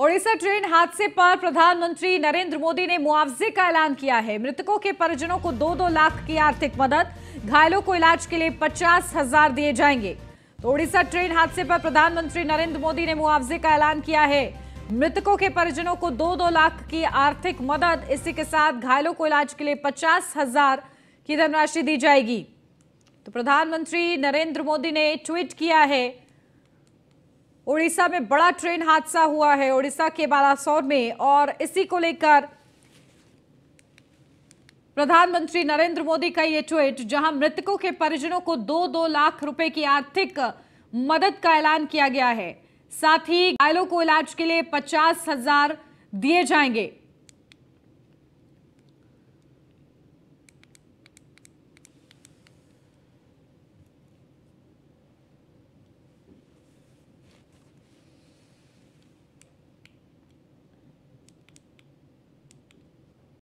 Odisha train हादसे पर प्रधानमंत्री नरेंद्र मोदी ने मुआवजे का ऐलान किया है मृतकों के परिजनों को दो दो लाख की आर्थिक मदद घायलों को इलाज के लिए पचास हजार दिए जाएंगे तो ओडिशा ट्रेन हादसे पर प्रधानमंत्री नरेंद्र मोदी ने मुआवजे का ऐलान किया है मृतकों के परिजनों को दो दो लाख की आर्थिक मदद इसी के साथ घायलों को इलाज के लिए पचास हजार की धनराशि दी जाएगी तो प्रधानमंत्री नरेंद्र मोदी ने ट्वीट किया है उड़ीसा में बड़ा ट्रेन हादसा हुआ है उड़ीसा के बालासोर में और इसी को लेकर प्रधानमंत्री नरेंद्र मोदी का ये ट्वीट जहां मृतकों के परिजनों को दो दो लाख रुपए की आर्थिक मदद का ऐलान किया गया है साथ ही घायलों को इलाज के लिए पचास हजार दिए जाएंगे